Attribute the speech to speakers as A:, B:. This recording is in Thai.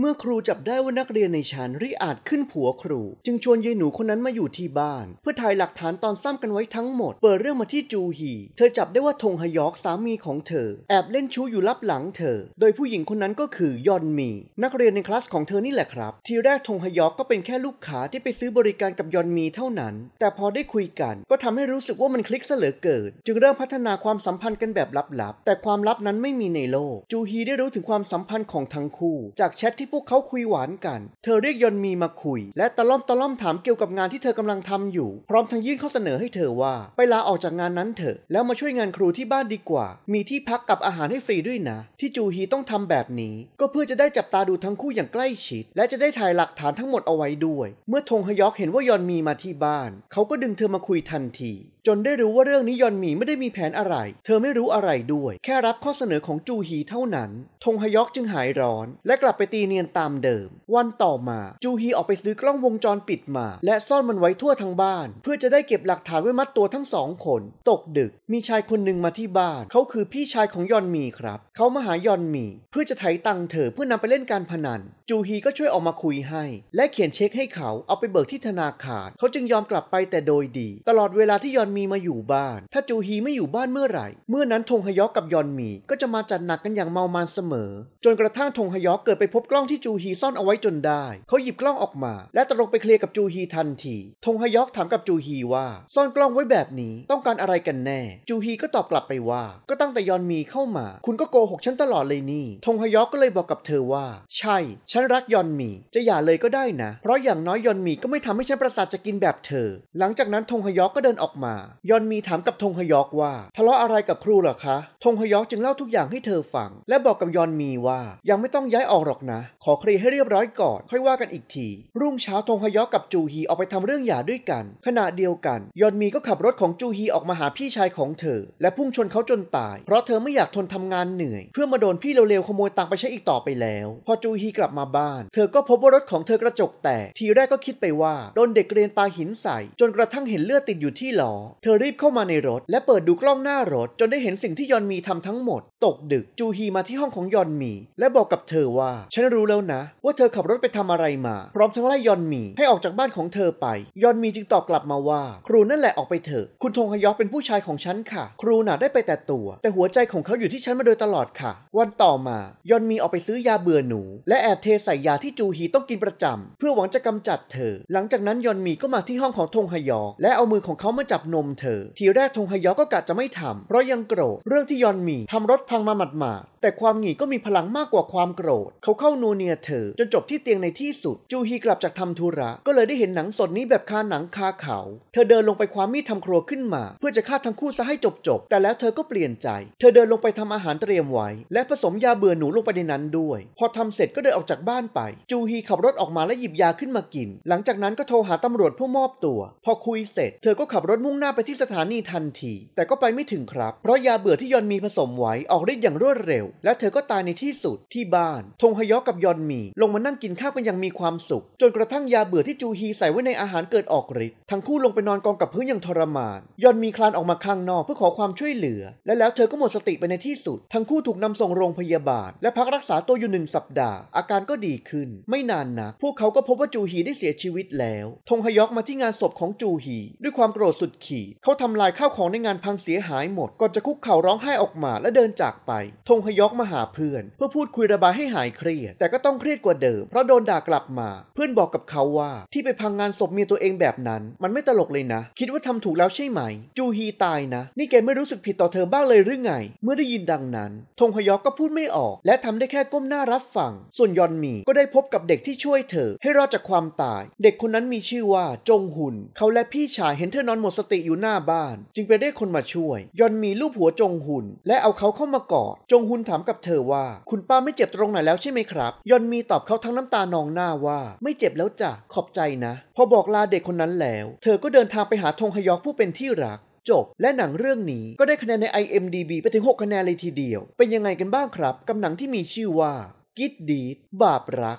A: เมื่อครูจับได้ว่านักเรียนในชั้นริอาจขึ้นผัวครู จึงชวนยายหนูคนนั้นมาอยู่ที่บ้าน เพื่อถ่ายหลักฐานตอนซ้ำกันไว้ทั้งหมดเปิดเรื่องมาที่จูฮีเธอจับได้ว่า ทงฮยอกสามีของเธอ แอบเล่นชู้อยู่ลับหลังเธอ โดยผู้หญิงคนนั้นก็คือยอนมี นักเรียนในคลาสของเธอนี่แหละครับทีแรกทงฮยอกก็เป็นแค่ลูกค้าที่ไปซื้อบริการกับยอนมีเท่านั้น แต่พอได้คุยกัน ก็ทำให้รู้สึกว่ามันคลิกเสลือเกิด จึงเริ่มพัฒนาความสัมพันธ์กันแบบลับ ๆ แต่ความลับนั้นไม่มีในโลก จูฮีได้รู้ถึงความสัมพันธ์ของทั้งคู่จากแชทที่พวกเขาคุยหวานกัน เธอเรียกยอนมี มาคุย และตะล่อมตะล่อมถามเกี่ยวกับงานที่เธอกำลังทำอยู่ พร้อมทั้งยื่นข้อเสนอให้เธอว่า ไปลาออกจากงานนั้นเถอะแล้วมาช่วยงานครูที่บ้านดีกว่า มีที่พักกับอาหารให้ฟรีด้วยนะ ที่จูฮีต้องทำแบบนี้ ก็เพื่อจะได้จับตาดูทั้งคู่อย่างใกล้ชิด และจะได้ถ่ายหลักฐานทั้งหมดเอาไว้ด้วย เมื่อทงฮยอกเห็นว่ายอนมีมาที่บ้าน เขาก็ดึงเธอมาคุยทันทีจนได้รู้ว่าเรื่องนี้ยอนหมีไม่ได้มีแผนอะไร เธอไม่รู้อะไรด้วย แค่รับข้อเสนอของจูฮีเท่านั้นทงฮยอกจึงหายร้อน และกลับไปตีเนียนตามเดิม วันต่อมาจูฮีออกไปซื้อกล้องวงจรปิดมา และซ่อนมันไว้ทั่วทั้งบ้าน เพื่อจะได้เก็บหลักฐานไว้มัดตัวทั้งสองคน ตกดึกมีชายคนหนึ่งมาที่บ้าน เขาคือพี่ชายของยอนมีครับ เขามาหายอนมี เพื่อจะไถตังเธอเพื่อนำไปเล่นการพนัน จูฮีก็ช่วยออกมาคุยให้ และเขียนเช็คให้เขาเอาไปเบิกที่ธนาคารเขาจึงยอมกลับไปแต่โดยดี ตลอดเวลาที่ยอนมีมาอยู่บ้าน ถ้าจูฮีไม่อยู่บ้านเมื่อไหร่ เมื่อนั้นทงฮยอกกับยอนมีก็จะมาจัดหนักกันอย่างเมามันเสมอ จนกระทั่งทงฮยอกเกิดไปพบกล้องที่จูฮีซ่อนเอาไว้จนได้ เขาหยิบกล้องออกมา และตรงไปเคลียร์กับจูฮีทันที ทงฮยอกถามกับจูฮีว่า ซ่อนกล้องไว้แบบนี้ต้องการอะไรกันแน่ จูฮีก็ตอบกลับไปว่า ก็ตั้งแต่ยอนมีเข้ามา คุณก็โกหกฉันตลอดเลยนี่ทงฮยอกก็เลยบอกกับเธอว่า ใช่ฉันรักยอนมี จะหย่าเลยก็ได้นะ เพราะอย่างน้อยยอนมีก็ไม่ทำให้ฉันประสาทจะกินแบบเธอ หลังจากนั้นทงฮยอกก็เดินออกมายอนมีถามกับทงฮยอกว่า ทะเลาะอะไรกับครูหรอคะทงฮยอกจึงเล่าทุกอย่างให้เธอฟัง และบอกกับยอนมีว่า ยังไม่ต้องย้ายออกหรอกนะ ขอเคลียร์ให้เรียบร้อยก่อนค่อยว่ากันอีกทีรุ่งเช้าทงฮยอกกับจูฮีออกไปทำเรื่องหย่าด้วยกัน ขณะเดียวกันยอนมีก็ขับรถของจูฮีออกมาหาพี่ชายของเธอ และพุ่งชนเขาจนตาย เพราะเธอไม่อยากทนทำงานเหนื่อย เพื่อมาโดนพี่เร็วๆขโมยตังไปใช้อีกต่อไปแล้วพอจูฮีกลับมาบ้าน เธอก็พบว่ารถของเธอกระจกแตกทีแรกก็คิดไปว่าโดนเด็กเรียนปาหินใส่ จนกระทั่งเห็นเลือดติดอยู่ที่ล้อเธอรีบเข้ามาในรถ และเปิดดูกล้องหน้ารถจนได้เห็นสิ่งที่ยอนมีทำทั้งหมด ตกดึกจูฮีมาที่ห้องของยอนมี และบอกกับเธอว่า ฉันรู้แล้วนะ ว่าเธอขับรถไปทำอะไรมา พร้อมทั้งไล่ยอนมีให้ออกจากบ้านของเธอไปยอนมีจึงตอบกลับมาว่า ครูนั่นแหละออกไปเถอะคุณทงฮยอกเป็นผู้ชายของฉันค่ะ ครูน่ะได้ไปแต่ตัว แต่หัวใจของเขาอยู่ที่ฉันมาโดยตลอดค่ะ วันต่อมายอนมีออกไปซื้อยาเบื่อหนู และแอบเทใส่ยาที่จูฮีต้องกินประจำ เพื่อหวังจะกำจัดเธอ หลังจากนั้นยอนมีก็มาที่ห้องของทงฮยอกและเอามือของเขามาจับนมมเธอทีแรกทงฮยอก็กะจะไม่ทำเพราะยังโกรธเรื่องที่ยอนมีทำรถพังมาหมัดมา แต่ความหงีก็มีพลังมากกว่าความโกรธเขาเข้านูเนียเธอ จนจบที่เตียงในที่สุด จูฮีกลับจากทำธุระก็เลยได้เห็นหนังสดนี้แบบคาหนังคาเขา เธอเดินลงไปความมีดทำครัวขึ้นมา เพื่อจะฆ่าทั้งคู่ซะให้จบจบแต่แล้วเธอก็เปลี่ยนใจ เธอเดินลงไปทำอาหารเตรียมไว้และผสมยาเบื่อหนูลงไปในนั้นด้วย พอทำเสร็จก็เดินออกจากบ้านไป จูฮีขับรถออกมาและหยิบยาขึ้นมากิน หลังจากนั้นก็โทรหาตำรวจเพื่อมอบตัว พอคุยเสร็จ เธอก็ขับรถมุ่งหน้าไปที่สถานีทันที แต่ก็ไปไม่ถึงครับ เพราะยาเบื่อที่ยอนมีผสมไว้ออกฤทธิ์อย่างรวดเร็ว และเธอก็ตายในที่สุดที่บ้าน ทงฮยอกับยอนมี ลงมานั่งกินข้าวกันอย่างมีความสุข จนกระทั่งยาเบื่อที่จูฮีใส่ไว้ในอาหารเกิดออกฤทธิ์ทั้งคู่ลงไปนอนกองกับพื้นอย่างทรมานยอนมีคลานออกมาข้างนอกเพื่อขอความช่วยเหลือ และแล้วเธอก็หมดสติไปในที่สุด ทั้งคู่ถูกนำส่งโรงพยาบาล และพักรักษาตัวอยู่หนึ่งสัปดาห์ อาการก็ดีขึ้น ไม่นานนะพวกเขาก็พบว่าจูฮีได้เสียชีวิตแล้ว ทงฮยอกมาที่งานศพของจูฮีด้วยความโกรธสุดขี่เขาทำลายข้าวของในงานพังเสียหายหมดก่อนจะคุกเข่าร้องไห้ออกมาและเดินจากไป ทงฮยอกมาหาเพื่อน เพื่อพูดคุยระบายให้หายเครียด แต่ก็ต้องเครียดกว่าเดิม เพราะโดนด่ากลับมา เพื่อนบอกกับเขาว่า ที่ไปพังงานศพเมียตัวเองแบบนั้น มันไม่ตลกเลยนะ คิดว่าทำถูกแล้วใช่ไหม จูฮีตายนะ นี่แกไม่รู้สึกผิดต่อเธอบ้างเลยหรือไง เมื่อได้ยินดังนั้น ทงฮยอกก็พูดไม่ออก และทำได้แค่ก้มหน้ารับฟังส่วนยอนมีก็ได้พบกับเด็กที่ช่วยเธอให้รอดจากความตาย เด็กคนนั้นมีชื่อว่าจงหุนเขาและพี่ชายเห็นเธอนอนหมดสติอยู่หน้าบ้าน จึงไปเรียกคนมาช่วยยอนมีลูกหัวจงหุนและเอาเขาเข้ามากอดจงหุนถามกับเธอว่า คุณป้าไม่เจ็บตรงไหนแล้วใช่ไหมครับยอนมีตอบเขาทั้งน้ำตานองหน้าว่าไม่เจ็บแล้วจ้ะขอบใจนะ พอบอกลาเด็กคนนั้นแล้ว เธอก็เดินทางไปหาทงฮยอกผู้เป็นที่รัก จบ และหนังเรื่องนี้ก็ได้คะแนนใน IMDB ไปถึง 6 คะแนนเลยทีเดียว เป็นยังไงกันบ้างครับกับหนังที่มีชื่อว่า กิดดี บาปรัก